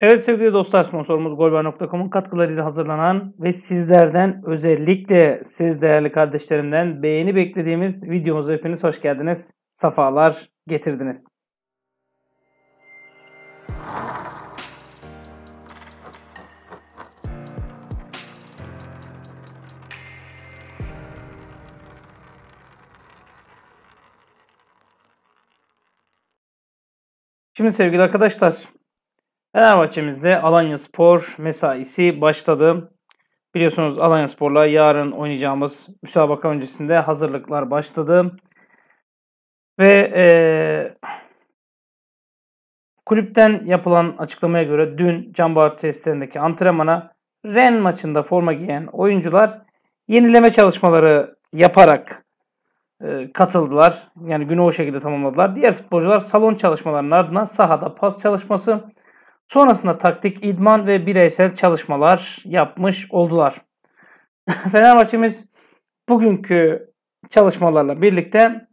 Evet sevgili dostlar sponsorumuz golbar.com'un katkılarıyla hazırlanan ve sizlerden özellikle siz değerli kardeşlerimden beğeni beklediğimiz videomuza hepiniz hoş geldiniz. Safalar getirdiniz. Şimdi sevgili arkadaşlar Fenerbahçe'mizde Alanya Spor mesaisi başladı. Biliyorsunuz Alanya Spor'la yarın oynayacağımız müsabaka öncesinde hazırlıklar başladı. Ve e, kulüpten yapılan açıklamaya göre dün Canbahar testlerindeki antrenmana Ren maçında forma giyen oyuncular yenileme çalışmaları yaparak e, katıldılar. Yani günü o şekilde tamamladılar. Diğer futbolcular salon çalışmalarının ardından sahada pas çalışması, Sonrasında taktik, idman ve bireysel çalışmalar yapmış oldular. Fenerbahçe'miz bugünkü çalışmalarla birlikte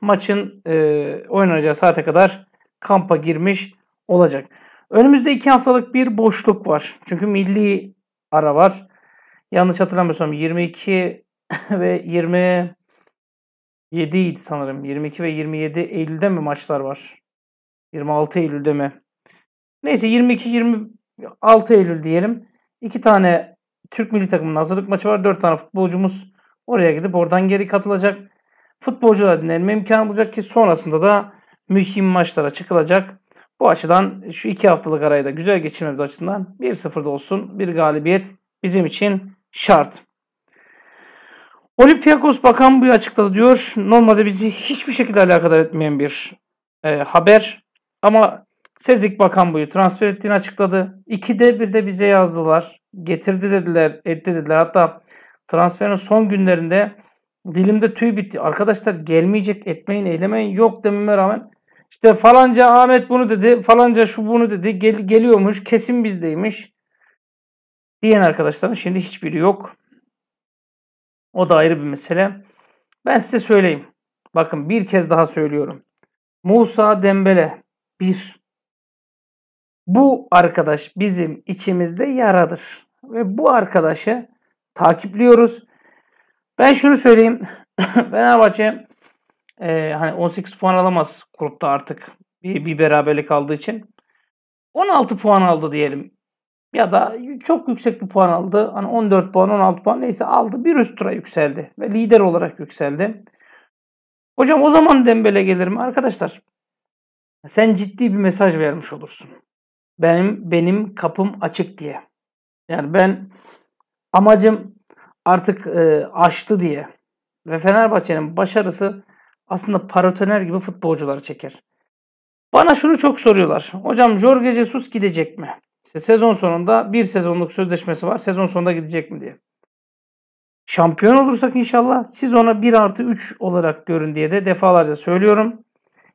maçın e, oynanacağı saate kadar kampa girmiş olacak. Önümüzde iki haftalık bir boşluk var. Çünkü milli ara var. Yanlış hatırlamıyorsam 22 ve 27 idi sanırım. 22 ve 27 Eylül'de mi maçlar var? 26 Eylül'de mi? Neyse 22-26 Eylül diyelim. İki tane Türk milli takımının hazırlık maçı var. Dört tane futbolcumuz oraya gidip oradan geri katılacak. Futbolcular dinlenme imkanı bulacak ki sonrasında da mühim maçlara çıkılacak. Bu açıdan şu iki haftalık arayı da güzel geçirmemiz açısından 1-0'da olsun bir galibiyet bizim için şart. Olympiakos Bakan bu açıkladı diyor. Normalde bizi hiçbir şekilde alakadar etmeyen bir e, haber. Ama Sevdik Bakan buyu transfer ettiğini açıkladı. İki de bir de bize yazdılar. Getirdi dediler, etti dediler. Hatta transferin son günlerinde dilimde tüy bitti. Arkadaşlar gelmeyecek, etmeyin, eylemeyin. Yok dememe rağmen işte falanca Ahmet bunu dedi, falanca şu bunu dedi. Gel, geliyormuş, kesin bizdeymiş. Diyen arkadaşların şimdi hiçbiri yok. O da ayrı bir mesele. Ben size söyleyeyim. Bakın bir kez daha söylüyorum. Musa Dembele 1. Bu arkadaş bizim içimizde yaradır. Ve bu arkadaşı takipliyoruz. Ben şunu söyleyeyim. Fenerbahçe e, hani 18 puan alamaz grupta artık. Bir, bir beraberlik aldığı için. 16 puan aldı diyelim. Ya da çok yüksek bir puan aldı. Hani 14 puan, 16 puan neyse aldı. Bir üst tura yükseldi. Ve lider olarak yükseldi. Hocam o zaman Dembele gelir mi? Arkadaşlar sen ciddi bir mesaj vermiş olursun benim benim kapım açık diye. Yani ben amacım artık e, aştı diye. Ve Fenerbahçe'nin başarısı aslında paratoner gibi futbolcuları çeker. Bana şunu çok soruyorlar. Hocam Jorge Jesus gidecek mi? İşte sezon sonunda bir sezonluk sözleşmesi var. Sezon sonunda gidecek mi diye. Şampiyon olursak inşallah siz ona 1 artı 3 olarak görün diye de defalarca söylüyorum.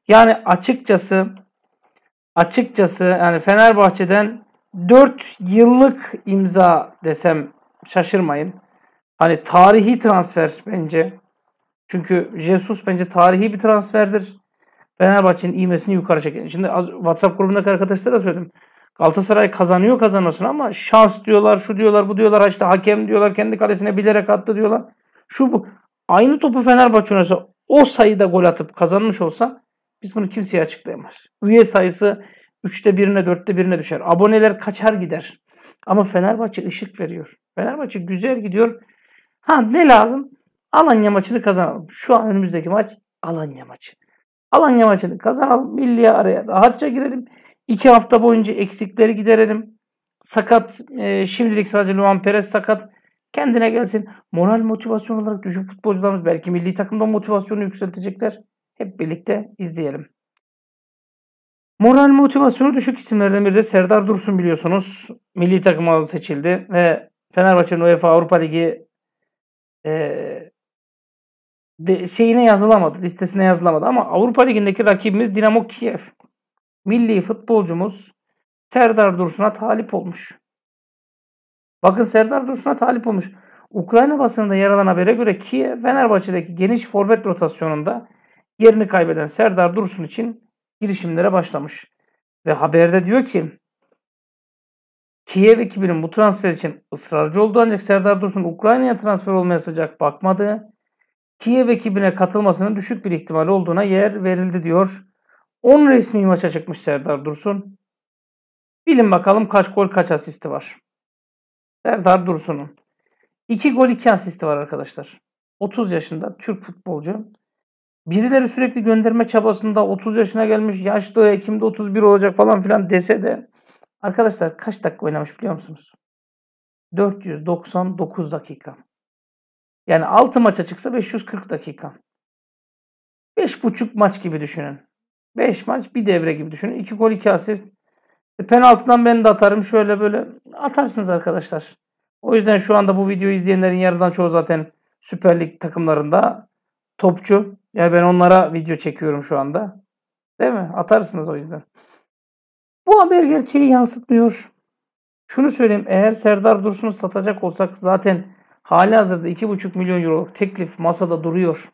Yani açıkçası açıkçası yani Fenerbahçe'den 4 yıllık imza desem şaşırmayın. Hani tarihi transfer bence. Çünkü Jesus bence tarihi bir transferdir. Fenerbahçe'nin iğmesini yukarı çeken. Şimdi WhatsApp grubundaki arkadaşlara söyledim. Galatasaray kazanıyor kazanmasın ama şans diyorlar, şu diyorlar, bu diyorlar. işte hakem diyorlar, kendi kalesine bilerek attı diyorlar. Şu bu. Aynı topu Fenerbahçe oynasa o sayıda gol atıp kazanmış olsa biz bunu kimseye açıklayamaz. Üye sayısı üçte birine, dörtte birine düşer. Aboneler kaçar gider. Ama Fenerbahçe ışık veriyor. Fenerbahçe güzel gidiyor. Ha ne lazım? Alanya maçını kazanalım. Şu an önümüzdeki maç Alanya maçı. Alanya maçını kazanalım. Milliye araya rahatça girelim. İki hafta boyunca eksikleri giderelim. Sakat, e, şimdilik sadece Luan Perez sakat. Kendine gelsin. Moral motivasyon olarak düşük futbolcularımız belki milli takımda motivasyonu yükseltecekler. Hep birlikte izleyelim. Moral motivasyonu düşük isimlerden biri de Serdar Dursun biliyorsunuz. Milli takıma seçildi ve Fenerbahçe'nin UEFA Avrupa Ligi e, de, şeyine yazılamadı, listesine yazılamadı. Ama Avrupa Ligi'ndeki rakibimiz Dinamo Kiev. Milli futbolcumuz Serdar Dursun'a talip olmuş. Bakın Serdar Dursun'a talip olmuş. Ukrayna basınında yer alan habere göre Kiev, Fenerbahçe'deki geniş forvet rotasyonunda yerini kaybeden Serdar Dursun için girişimlere başlamış. Ve haberde diyor ki Kiev ekibinin bu transfer için ısrarcı olduğu ancak Serdar Dursun Ukrayna'ya transfer olmaya sıcak bakmadı. Kiev ekibine katılmasının düşük bir ihtimal olduğuna yer verildi diyor. 10 resmi maça çıkmış Serdar Dursun. Bilin bakalım kaç gol kaç asisti var. Serdar Dursun'un. 2 gol 2 asisti var arkadaşlar. 30 yaşında Türk futbolcu birileri sürekli gönderme çabasında 30 yaşına gelmiş, yaşlı, Ekim'de 31 olacak falan filan dese de arkadaşlar kaç dakika oynamış biliyor musunuz? 499 dakika. Yani 6 maça çıksa 540 dakika. 5,5 maç gibi düşünün. 5 maç bir devre gibi düşünün. 2 gol 2 asist. E, penaltıdan ben de atarım. Şöyle böyle atarsınız arkadaşlar. O yüzden şu anda bu videoyu izleyenlerin yarıdan çoğu zaten Süper Lig takımlarında topçu. Yani ben onlara video çekiyorum şu anda. Değil mi? Atarsınız o yüzden. Bu haber gerçeği yansıtmıyor. Şunu söyleyeyim eğer Serdar Dursun'u satacak olsak zaten hali hazırda 2,5 milyon euro teklif masada duruyor.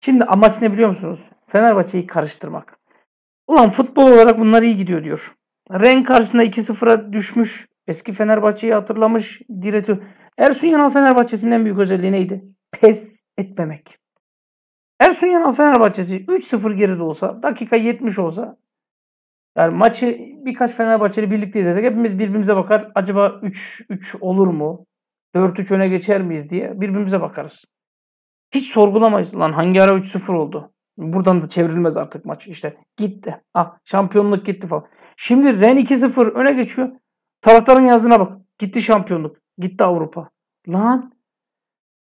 Şimdi amaç ne biliyor musunuz? Fenerbahçe'yi karıştırmak. Ulan futbol olarak bunlar iyi gidiyor diyor. Ren karşısında 2-0'a düşmüş. Eski Fenerbahçe'yi hatırlamış. Diretiyor. Ersun Yanal Fenerbahçe'sinin en büyük özelliği neydi? Pes etmemek. Ersun Yanal Fenerbahçesi 3-0 geride olsa, dakika 70 olsa yani maçı birkaç Fenerbahçeli birlikte izlesek hepimiz birbirimize bakar. Acaba 3-3 olur mu? 4-3 öne geçer miyiz diye birbirimize bakarız. Hiç sorgulamayız. Lan hangi ara 3-0 oldu? Buradan da çevrilmez artık maç. İşte gitti. Ah şampiyonluk gitti falan. Şimdi Ren 2-0 öne geçiyor. Taraftarın yazına bak. Gitti şampiyonluk. Gitti Avrupa. Lan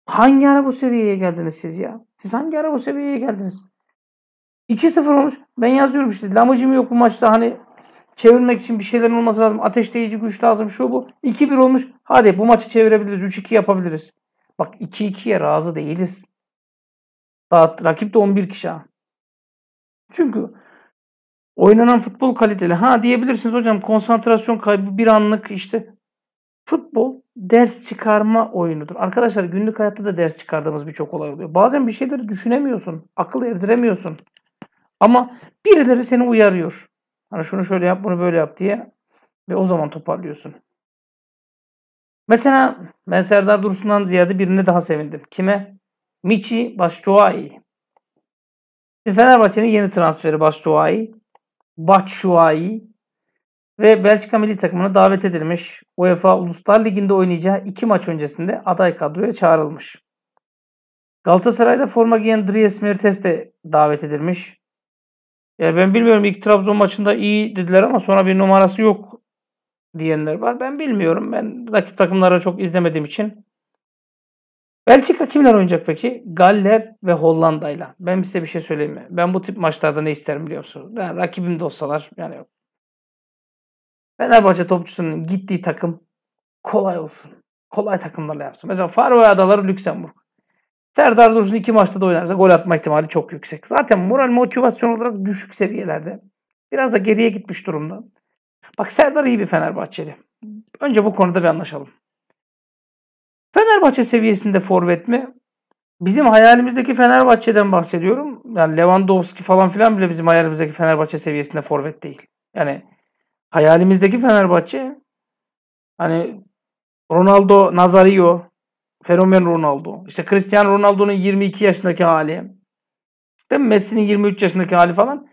Hangi ara bu seviyeye geldiniz siz ya? Siz hangi ara bu seviyeye geldiniz? 2-0 olmuş. Ben yazıyorum işte. Lamıcım yok bu maçta hani çevirmek için bir şeylerin olması lazım. Ateşleyici güç lazım. Şu bu. 2-1 olmuş. Hadi bu maçı çevirebiliriz. 3-2 yapabiliriz. Bak 2-2'ye razı değiliz. Daha rakip de 11 kişi ha. Çünkü oynanan futbol kaliteli. Ha diyebilirsiniz hocam konsantrasyon kaybı bir anlık işte Futbol ders çıkarma oyunudur. Arkadaşlar günlük hayatta da ders çıkardığımız birçok olay oluyor. Bazen bir şeyleri düşünemiyorsun, akıl erdiremiyorsun. Ama birileri seni uyarıyor. Hani şunu şöyle yap, bunu böyle yap diye ve o zaman toparlıyorsun. Mesela ben Serdar Dursun'dan ziyade birine daha sevindim. Kime? Michi Başşuayi. Fenerbahçe'nin yeni transferi Başşuayi. Başşuayi ve Belçika milli takımına davet edilmiş. UEFA Uluslar Ligi'nde oynayacağı iki maç öncesinde aday kadroya çağrılmış. Galatasaray'da forma giyen Dries Mertes de davet edilmiş. Yani ben bilmiyorum ilk Trabzon maçında iyi dediler ama sonra bir numarası yok diyenler var. Ben bilmiyorum. Ben rakip takımları çok izlemediğim için. Belçika kimler oynayacak peki? Galler ve Hollanda'yla. Ben size bir şey söyleyeyim mi? Ben bu tip maçlarda ne isterim biliyor musunuz? Yani rakibim de olsalar yani Fenerbahçe topçusunun gittiği takım kolay olsun. Kolay takımlarla yapsın. Mesela Faroe Adaları Lüksemburg. Serdar Dursun iki maçta da oynarsa gol atma ihtimali çok yüksek. Zaten moral motivasyon olarak düşük seviyelerde. Biraz da geriye gitmiş durumda. Bak Serdar iyi bir Fenerbahçeli. Önce bu konuda bir anlaşalım. Fenerbahçe seviyesinde forvet mi? Bizim hayalimizdeki Fenerbahçe'den bahsediyorum. Yani Lewandowski falan filan bile bizim hayalimizdeki Fenerbahçe seviyesinde forvet değil. Yani hayalimizdeki Fenerbahçe hani Ronaldo Nazario fenomen Ronaldo. İşte Cristiano Ronaldo'nun 22 yaşındaki hali. Değil mi? Messi'nin 23 yaşındaki hali falan.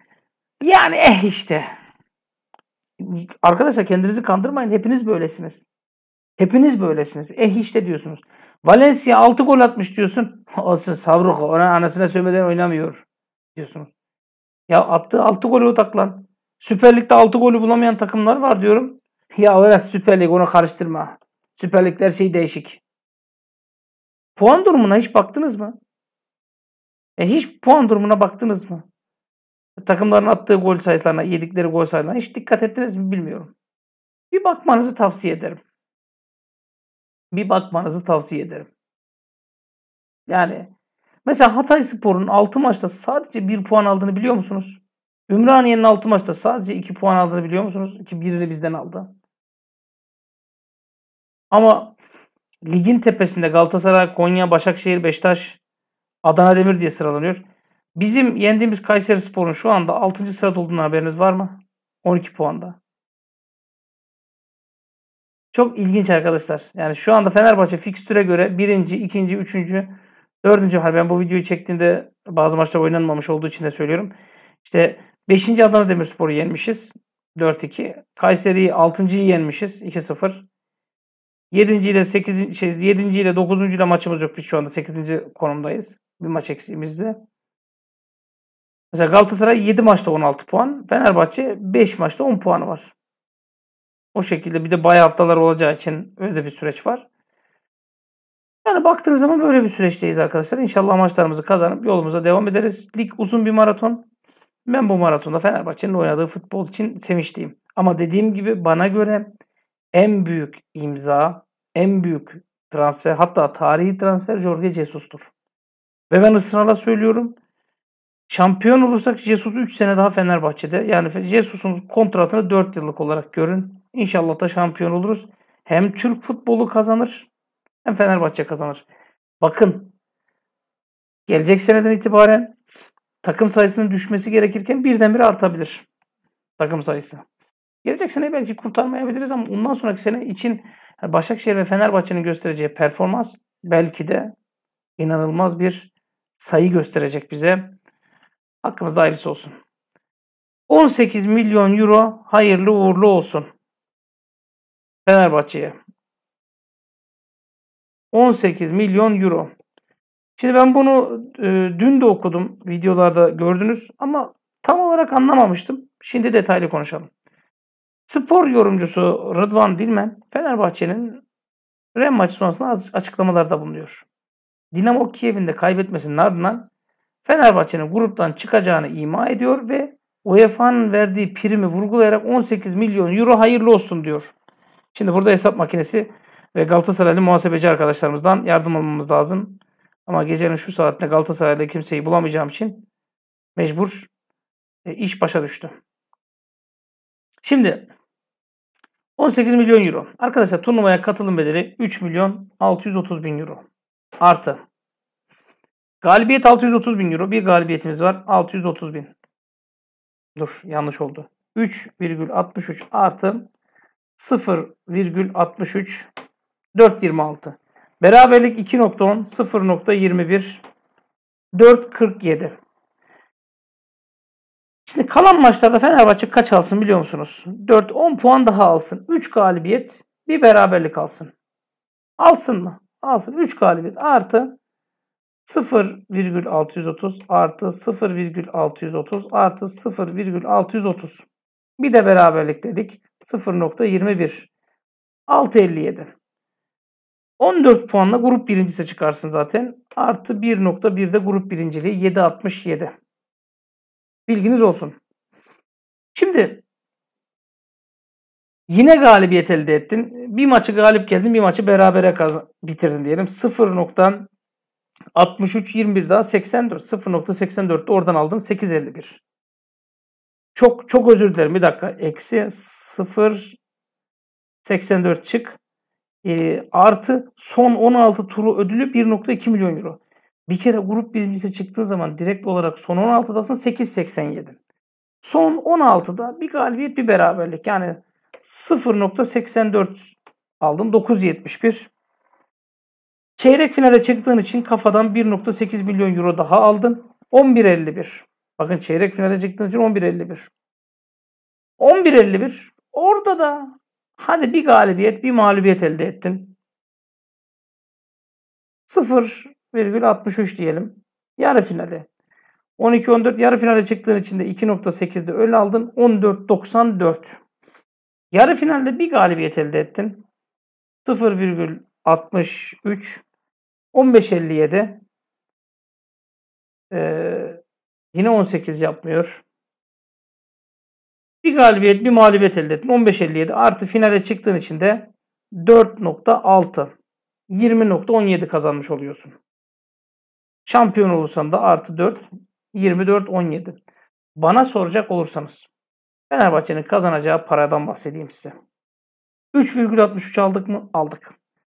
Yani eh işte. Arkadaşlar kendinizi kandırmayın. Hepiniz böylesiniz. Hepiniz böylesiniz. Eh işte diyorsunuz. Valencia 6 gol atmış diyorsun. Olsun Savruk ona anasına söylemeden oynamıyor diyorsunuz. Ya attığı 6 gole odaklan. Süper Lig'de 6 golü bulamayan takımlar var diyorum. Ya orası Süper Lig onu karıştırma. Süper Lig'de her şey değişik. Puan durumuna hiç baktınız mı? E hiç puan durumuna baktınız mı? Takımların attığı gol sayılarına, yedikleri gol sayılarına hiç dikkat ettiniz mi bilmiyorum. Bir bakmanızı tavsiye ederim. Bir bakmanızı tavsiye ederim. Yani mesela Hatay Spor'un 6 maçta sadece 1 puan aldığını biliyor musunuz? Ümraniye'nin 6 maçta sadece 2 puan aldığını biliyor musunuz? Ki birini bizden aldı. Ama ligin tepesinde Galatasaray, Konya, Başakşehir, Beşiktaş, Adana Demir diye sıralanıyor. Bizim yendiğimiz Kayseri Spor'un şu anda 6. sırada olduğunu haberiniz var mı? 12 puanda. Çok ilginç arkadaşlar. Yani şu anda Fenerbahçe fikstüre göre birinci, ikinci, üçüncü, dördüncü. Hani ben bu videoyu çektiğimde bazı maçlar oynanmamış olduğu için de söylüyorum. İşte 5. Adana Demirspor'u yenmişiz. 4-2. Kayseri'yi 6.'yı yenmişiz 2-0. 7. ile 8. Şey, 7. ile 9. ile maçımız yok. Biz şu anda 8. konumdayız. Bir maç eksiğimizde. Mesela Galatasaray 7 maçta 16 puan. Fenerbahçe 5 maçta 10 puanı var. O şekilde bir de bay haftalar olacağı için öyle de bir süreç var. Yani baktığınız zaman böyle bir süreçteyiz arkadaşlar. İnşallah maçlarımızı kazanıp yolumuza devam ederiz. Lig uzun bir maraton. Ben bu maratonda Fenerbahçe'nin oynadığı futbol için sevinçliyim. Ama dediğim gibi bana göre en büyük imza, en büyük transfer hatta tarihi transfer Jorge Jesus'tur. Ve ben ısrarla söylüyorum. Şampiyon olursak Jesus 3 sene daha Fenerbahçe'de. Yani Jesus'un kontratını 4 yıllık olarak görün. İnşallah da şampiyon oluruz. Hem Türk futbolu kazanır hem Fenerbahçe kazanır. Bakın gelecek seneden itibaren takım sayısının düşmesi gerekirken birdenbire artabilir takım sayısı. Gelecek sene belki kurtarmayabiliriz ama ondan sonraki sene için Başakşehir ve Fenerbahçe'nin göstereceği performans belki de inanılmaz bir sayı gösterecek bize. Hakkımızda hayırlısı olsun. 18 milyon euro hayırlı uğurlu olsun. Fenerbahçe'ye. 18 milyon euro. Şimdi ben bunu e, dün de okudum. Videolarda gördünüz ama tam olarak anlamamıştım. Şimdi detaylı konuşalım. Spor yorumcusu Rıdvan Dilmen Fenerbahçe'nin ren maçı sonrasında açıklamalarda bulunuyor. Dinamo Kiev'in de kaybetmesinin ardından Fenerbahçe'nin gruptan çıkacağını ima ediyor ve UEFA'nın verdiği primi vurgulayarak 18 milyon euro hayırlı olsun diyor. Şimdi burada hesap makinesi ve Galatasaraylı muhasebeci arkadaşlarımızdan yardım almamız lazım. Ama gecenin şu saatinde Galatasaray'da kimseyi bulamayacağım için mecbur e, iş başa düştü. Şimdi 18 milyon euro. Arkadaşlar turnuvaya katılım bedeli 3 milyon 630 bin euro. Artı. Galibiyet 630 bin euro. Bir galibiyetimiz var. 630 bin. Dur yanlış oldu. 3,63 artı 0,63 4,26. Beraberlik 2.10 0.21 Şimdi kalan maçlarda Fenerbahçe kaç alsın biliyor musunuz? 4 10 puan daha alsın. 3 galibiyet, bir beraberlik alsın. Alsın mı? Alsın. 3 galibiyet artı 0,630 artı 0,630 artı 0,630. Bir de beraberlik dedik. 0.21. 6.57. 14 puanla grup birincisi çıkarsın zaten. Artı 1.1 de grup birinciliği 7.67. Bilginiz olsun. Şimdi yine galibiyet elde ettin. Bir maçı galip geldin, bir maçı berabere bitirdin diyelim. 0. 21 daha 84 0.84'te oradan aldın 8.51. Çok çok özür dilerim bir dakika. Eksi 0.84 84 çık. E, artı son 16 turu ödülü 1.2 milyon euro. Bir kere grup birincisi çıktığın zaman direkt olarak son 16'dasın 8.87. Son 16'da bir galibiyet bir beraberlik. Yani 0.84 aldın 9.71. Çeyrek finale çıktığın için kafadan 1.8 milyon euro daha aldın. 11.51. Bakın çeyrek finale çıktığın için 11.51. 11.51 orada da Hadi bir galibiyet, bir mağlubiyet elde ettim. 0,63 diyelim. Yarı finale. 12-14 yarı finale çıktığın için de 2.8'de öyle aldın. 14.94. Yarı finalde bir galibiyet elde ettin. 0,63 15.57 ee, yine 18 yapmıyor. Bir galibiyet bir mağlubiyet elde ettin. 15.57 artı finale çıktığın için de 4.6 20.17 kazanmış oluyorsun. Şampiyon olursan da artı 4 24.17. Bana soracak olursanız Fenerbahçe'nin kazanacağı paradan bahsedeyim size. 3,63 aldık mı? Aldık.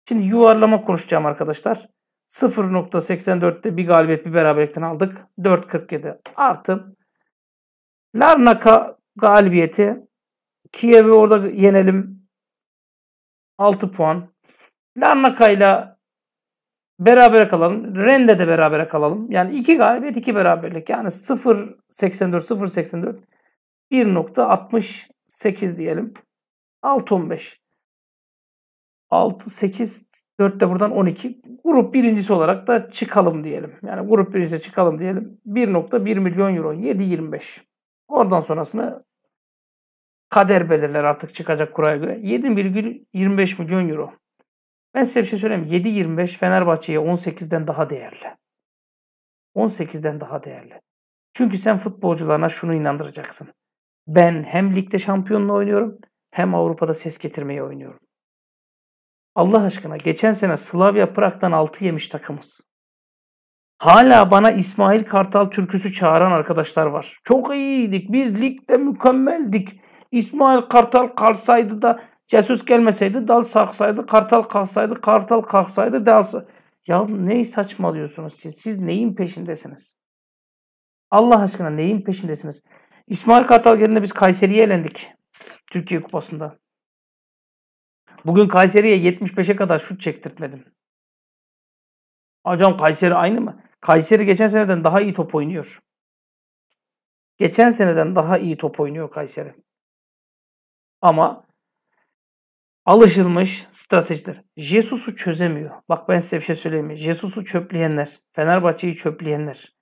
Şimdi yuvarlama konuşacağım arkadaşlar. 0.84'te bir galibiyet bir beraberlikten aldık. 4.47 artı Larnaka galibiyeti. Kiev'i orada yenelim. 6 puan. Larnaka'yla berabere kalalım. Rende de berabere kalalım. Yani iki galibiyet, iki beraberlik. Yani 0.84, 0.84 1.68 diyelim. 6.15. 6, 8, de buradan 12. Grup birincisi olarak da çıkalım diyelim. Yani grup birincisi çıkalım diyelim. 1.1 milyon euro, 7.25. Oradan sonrasını kader belirler artık çıkacak kuraya göre. 7,25 milyon euro. Ben size bir şey söyleyeyim. 7.25 Fenerbahçe'ye 18'den daha değerli. 18'den daha değerli. Çünkü sen futbolcularına şunu inandıracaksın. Ben hem ligde şampiyonla oynuyorum hem Avrupa'da ses getirmeyi oynuyorum. Allah aşkına geçen sene Slavia Prag'dan 6 yemiş takımız. Hala bana İsmail Kartal türküsü çağıran arkadaşlar var. Çok iyiydik. Biz ligde mükemmeldik. İsmail Kartal kalsaydı da Cesus gelmeseydi dal saksaydı, kartal kalsaydı, kartal kalsaydı dalsa. Ya neyi saçmalıyorsunuz siz? Siz neyin peşindesiniz? Allah aşkına neyin peşindesiniz? İsmail Kartal geldiğinde biz Kayseri'ye elendik. Türkiye Kupası'nda. Bugün Kayseri'ye 75'e kadar şut çektirtmedim. Hocam Kayseri aynı mı? Kayseri geçen seneden daha iyi top oynuyor. Geçen seneden daha iyi top oynuyor Kayseri. Ama alışılmış stratejiler. Jesus'u çözemiyor. Bak ben size bir şey söyleyeyim Jesus'u çöpleyenler, Fenerbahçe'yi çöpleyenler,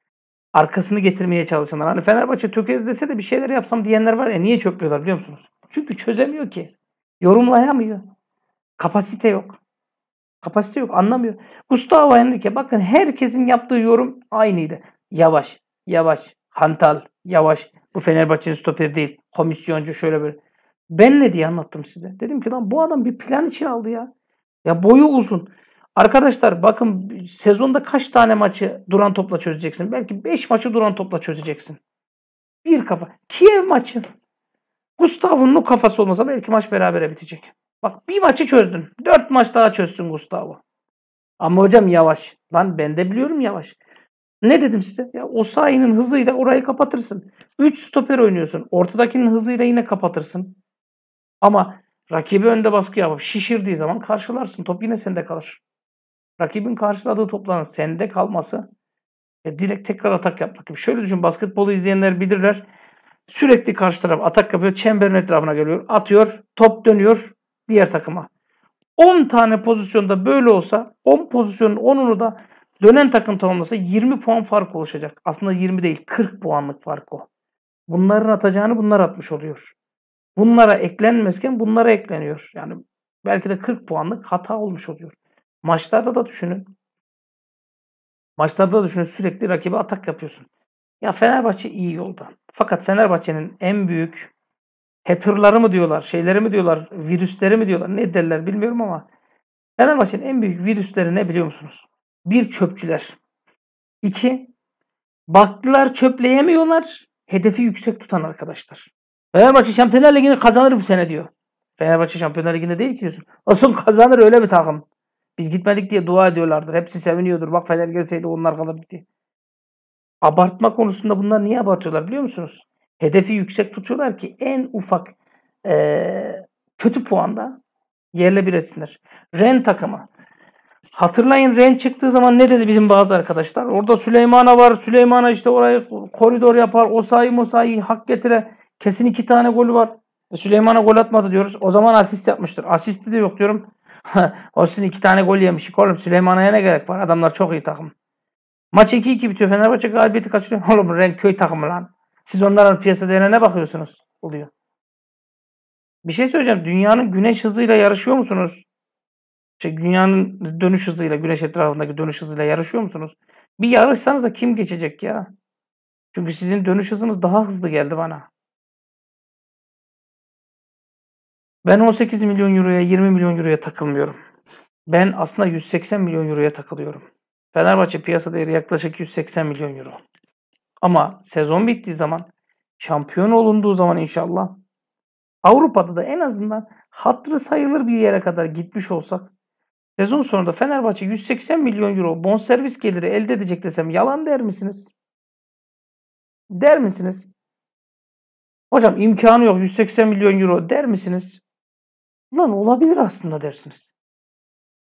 arkasını getirmeye çalışanlar. Hani Fenerbahçe tökezlese de bir şeyler yapsam diyenler var ya niye çöplüyorlar biliyor musunuz? Çünkü çözemiyor ki. Yorumlayamıyor. Kapasite yok. Kapasite yok anlamıyor. Gustavo Henrique bakın herkesin yaptığı yorum aynıydı. Yavaş, yavaş, hantal, yavaş. Bu Fenerbahçe'nin stoperi değil. Komisyoncu şöyle böyle. Ben ne diye anlattım size. Dedim ki lan bu adam bir plan için aldı ya. Ya boyu uzun. Arkadaşlar bakın sezonda kaç tane maçı duran topla çözeceksin? Belki 5 maçı duran topla çözeceksin. Bir kafa. Kiev maçı. Gustavo'nun o kafası olmasa belki maç berabere bitecek. Bak bir maçı çözdün. Dört maç daha çözsün Gustavo. Ama hocam yavaş. Lan ben de biliyorum yavaş. Ne dedim size? Ya Osayi'nin hızıyla orayı kapatırsın. Üç stoper oynuyorsun. Ortadakinin hızıyla yine kapatırsın. Ama rakibi önde baskı yapıp şişirdiği zaman karşılarsın. Top yine sende kalır. Rakibin karşıladığı topların sende kalması e, direkt tekrar atak yapmak gibi. Şöyle düşün basketbolu izleyenler bilirler. Sürekli karşı taraf atak yapıyor. Çemberin etrafına geliyor. Atıyor. Top dönüyor diğer takıma. 10 tane pozisyonda böyle olsa 10 pozisyonun 10'unu da dönen takım tamamlasa 20 puan fark oluşacak. Aslında 20 değil 40 puanlık fark o. Bunların atacağını bunlar atmış oluyor. Bunlara eklenmezken bunlara ekleniyor. Yani belki de 40 puanlık hata olmuş oluyor. Maçlarda da düşünün. Maçlarda da düşünün sürekli rakibe atak yapıyorsun. Ya Fenerbahçe iyi yolda. Fakat Fenerbahçe'nin en büyük hackerları mı diyorlar, şeyleri mi diyorlar, virüsleri mi diyorlar, ne derler bilmiyorum ama Fenerbahçe'nin en büyük virüsleri ne biliyor musunuz? Bir çöpçüler. İki, baktılar çöpleyemiyorlar, hedefi yüksek tutan arkadaşlar. Fenerbahçe Şampiyonlar Ligi'ni kazanır bu sene diyor. Fenerbahçe Şampiyonlar Ligi'nde değil ki diyorsun. Asıl kazanır öyle bir takım. Biz gitmedik diye dua ediyorlardır. Hepsi seviniyordur. Bak Fener gelseydi onlar kalırdı diye. Abartma konusunda bunlar niye abartıyorlar biliyor musunuz? hedefi yüksek tutuyorlar ki en ufak e, kötü puanda yerle bir etsinler. Ren takımı. Hatırlayın Ren çıktığı zaman ne dedi bizim bazı arkadaşlar? Orada Süleyman'a var. Süleyman'a işte orayı koridor yapar. O sayı Mosa'yı hak getire. Kesin iki tane golü var. E, Süleyman'a gol atmadı diyoruz. O zaman asist yapmıştır. Asisti de yok diyorum. Olsun iki tane gol yemiş. oğlum. Süleyman'a ne gerek var? Adamlar çok iyi takım. Maç 2-2 bitiyor. Fenerbahçe galibiyeti kaçırıyor. Oğlum Ren köy takımı lan. Siz onların piyasa değerine ne bakıyorsunuz? Oluyor. Bir şey söyleyeceğim. Dünyanın güneş hızıyla yarışıyor musunuz? Şey, dünyanın dönüş hızıyla, güneş etrafındaki dönüş hızıyla yarışıyor musunuz? Bir yarışsanız da kim geçecek ya? Çünkü sizin dönüş hızınız daha hızlı geldi bana. Ben 18 milyon euroya, 20 milyon euroya takılmıyorum. Ben aslında 180 milyon euroya takılıyorum. Fenerbahçe piyasa değeri yaklaşık 180 milyon euro. Ama sezon bittiği zaman, şampiyon olunduğu zaman inşallah Avrupa'da da en azından hatırı sayılır bir yere kadar gitmiş olsak sezon sonunda Fenerbahçe 180 milyon euro bonservis geliri elde edecek desem yalan der misiniz? Der misiniz? Hocam imkanı yok 180 milyon euro der misiniz? Lan olabilir aslında dersiniz.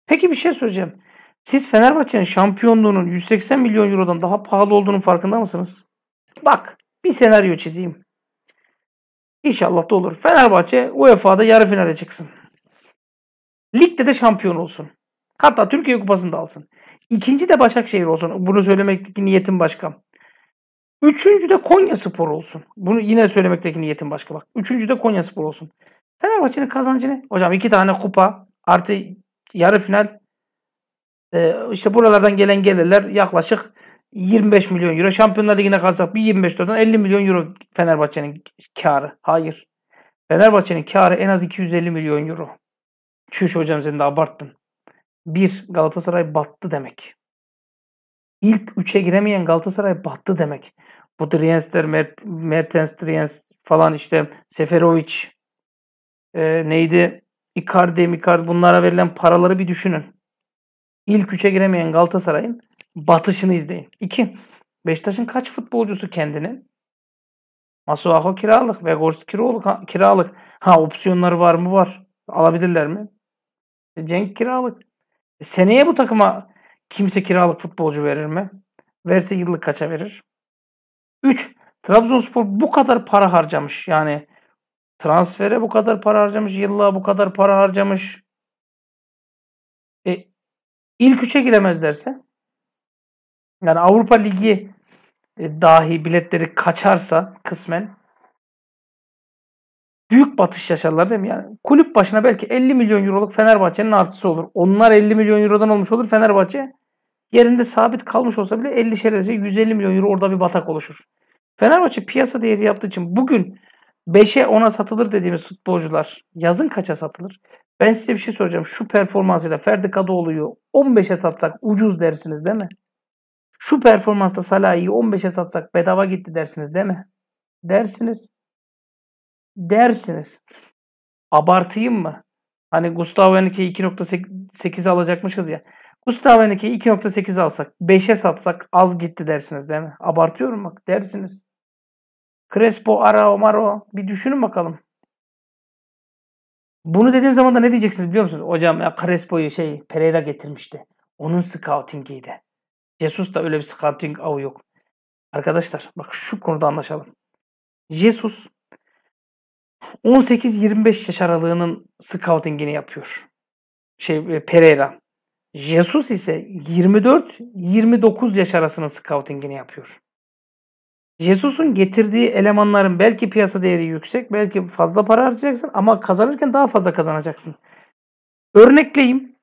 Peki bir şey söyleyeceğim. Siz Fenerbahçe'nin şampiyonluğunun 180 milyon eurodan daha pahalı olduğunun farkında mısınız? Bak bir senaryo çizeyim. İnşallah da olur. Fenerbahçe UEFA'da yarı finale çıksın. Ligde de şampiyon olsun. Hatta Türkiye Kupası'nda alsın. İkinci de Başakşehir olsun. Bunu söylemekteki niyetim başka. Üçüncü de Konya Spor olsun. Bunu yine söylemekteki niyetim başka bak. Üçüncü de Konya Spor olsun. Fenerbahçe'nin kazancı ne? Hocam iki tane kupa artı yarı final e, işte buralardan gelen gelirler yaklaşık 25 milyon euro. Şampiyonlar Ligi'ne kalsak bir 25 50 milyon euro Fenerbahçe'nin karı. Hayır. Fenerbahçe'nin karı en az 250 milyon euro. Çüş hocam seni de abarttın. Bir, Galatasaray battı demek. İlk üçe giremeyen Galatasaray battı demek. Bu Driensler, Mert, Mertens, Driens falan işte Seferovic e, neydi? Icardi, Icardi bunlara verilen paraları bir düşünün. İlk üçe giremeyen Galatasaray'ın batışını izleyin. 2. Beşiktaş'ın kaç futbolcusu kendini? Masuaho kiralık, Vegors kiralık, kiralık. Ha opsiyonları var mı? Var. Alabilirler mi? E, Cenk kiralık. E, seneye bu takıma kimse kiralık futbolcu verir mi? Verse yıllık kaça verir? 3. Trabzonspor bu kadar para harcamış. Yani transfere bu kadar para harcamış, yıllığa bu kadar para harcamış. İlk üçe giremezlerse yani Avrupa Ligi e, dahi biletleri kaçarsa kısmen büyük batış yaşarlar değil mi? Yani kulüp başına belki 50 milyon euroluk Fenerbahçe'nin artısı olur. Onlar 50 milyon eurodan olmuş olur. Fenerbahçe yerinde sabit kalmış olsa bile 50 şerefsiz 150 milyon euro orada bir batak oluşur. Fenerbahçe piyasa değeri yaptığı için bugün 5'e 10'a satılır dediğimiz futbolcular yazın kaça satılır? Ben size bir şey soracağım. Şu performansıyla Ferdi Kadıoğlu'yu 15'e satsak ucuz dersiniz değil mi? Şu performansla Salah'ı 15'e satsak bedava gitti dersiniz değil mi? Dersiniz. Dersiniz. Abartayım mı? Hani Gustavo Henrique'yi 2.8 alacakmışız ya. Gustavo Henrique'yi 2.8 alsak, 5'e satsak az gitti dersiniz değil mi? Abartıyorum bak dersiniz. Crespo, Arao, Maro bir düşünün bakalım. Bunu dediğim zaman da ne diyeceksiniz biliyor musunuz? Hocam ya Crespo'yu şey Pereira getirmişti. Onun scouting'iydi. Jesus da öyle bir scouting avı yok. Arkadaşlar bak şu konuda anlaşalım. Jesus 18-25 yaş aralığının scoutingini yapıyor. Şey e, Pereira. Jesus ise 24-29 yaş arasının scoutingini yapıyor. Jesus'un getirdiği elemanların belki piyasa değeri yüksek, belki fazla para harcayacaksın ama kazanırken daha fazla kazanacaksın. Örnekleyeyim.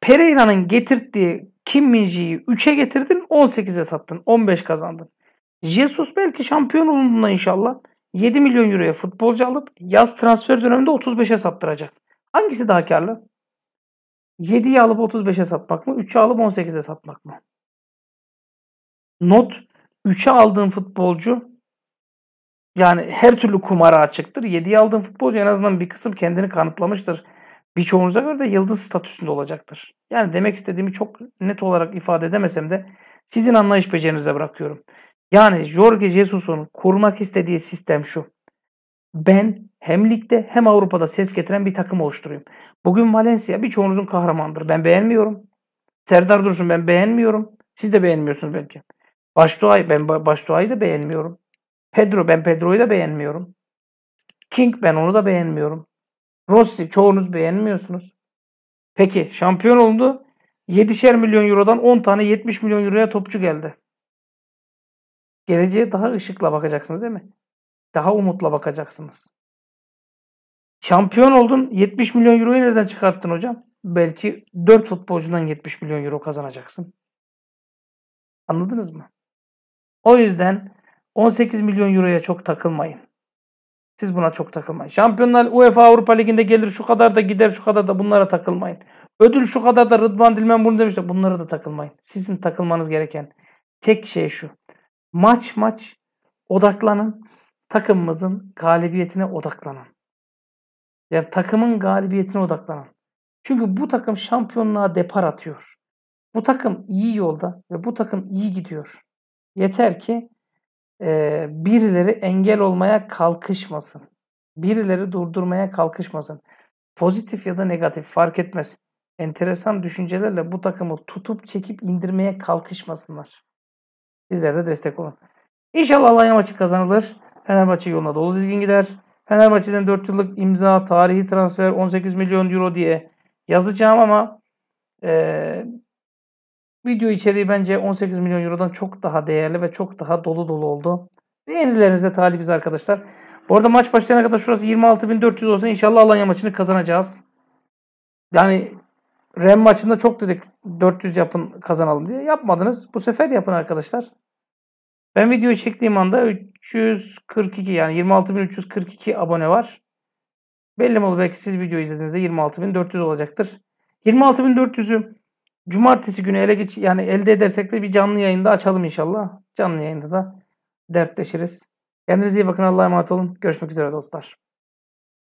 Pereira'nın getirdiği Kim Minji'yi 3'e getirdin 18'e sattın. 15 kazandın. Jesus belki şampiyon olduğunda inşallah 7 milyon euroya futbolcu alıp yaz transfer döneminde 35'e sattıracak. Hangisi daha karlı? 7'yi alıp 35'e satmak mı? 3'ü alıp 18'e satmak mı? Not 3'e aldığın futbolcu yani her türlü kumara açıktır. 7'ye aldığın futbolcu en azından bir kısım kendini kanıtlamıştır. Birçoğunuza göre de yıldız statüsünde olacaktır. Yani demek istediğimi çok net olarak ifade edemesem de sizin anlayış becerinize bırakıyorum. Yani Jorge Jesus'un kurmak istediği sistem şu. Ben hem ligde hem Avrupa'da ses getiren bir takım oluşturayım. Bugün Valencia birçoğunuzun kahramandır. Ben beğenmiyorum. Serdar Dursun ben beğenmiyorum. Siz de beğenmiyorsunuz belki. Başdoğay ben başdua'yı da beğenmiyorum. Pedro ben Pedro'yu da beğenmiyorum. King ben onu da beğenmiyorum. Rossi çoğunuz beğenmiyorsunuz. Peki şampiyon oldu. 7'şer milyon eurodan 10 tane 70 milyon euroya topçu geldi. Geleceğe daha ışıkla bakacaksınız değil mi? Daha umutla bakacaksınız. Şampiyon oldun 70 milyon euroyu nereden çıkarttın hocam? Belki 4 futbolcudan 70 milyon euro kazanacaksın. Anladınız mı? O yüzden 18 milyon euroya çok takılmayın. Siz buna çok takılmayın. Şampiyonlar UEFA Avrupa Ligi'nde gelir şu kadar da gider şu kadar da bunlara takılmayın. Ödül şu kadar da Rıdvan Dilmen bunu demişti. Bunlara da takılmayın. Sizin takılmanız gereken tek şey şu. Maç maç odaklanın. Takımımızın galibiyetine odaklanın. Yani takımın galibiyetine odaklanın. Çünkü bu takım şampiyonluğa depar atıyor. Bu takım iyi yolda ve bu takım iyi gidiyor. Yeter ki e, birileri engel olmaya kalkışmasın. Birileri durdurmaya kalkışmasın. Pozitif ya da negatif fark etmez. Enteresan düşüncelerle bu takımı tutup çekip indirmeye kalkışmasınlar. Sizler de destek olun. İnşallah Alanya maçı kazanılır. Fenerbahçe yoluna dolu dizgin gider. Fenerbahçe'den 4 yıllık imza, tarihi transfer 18 milyon euro diye yazacağım ama e, Video içeriği bence 18 milyon eurodan çok daha değerli ve çok daha dolu dolu oldu. Beğenilerinize talibiz arkadaşlar. Bu arada maç başlayana kadar şurası 26.400 olsa inşallah Alanya maçını kazanacağız. Yani Rem maçında çok dedik 400 yapın kazanalım diye. Yapmadınız. Bu sefer yapın arkadaşlar. Ben videoyu çektiğim anda 342 yani 26.342 abone var. Belli mi olur belki siz video izlediğinizde 26.400 olacaktır. 26.400'ü Cumartesi günü ele geç yani elde edersek de bir canlı yayında açalım inşallah. Canlı yayında da dertleşiriz. Kendinize iyi bakın. Allah'a emanet olun. Görüşmek üzere dostlar.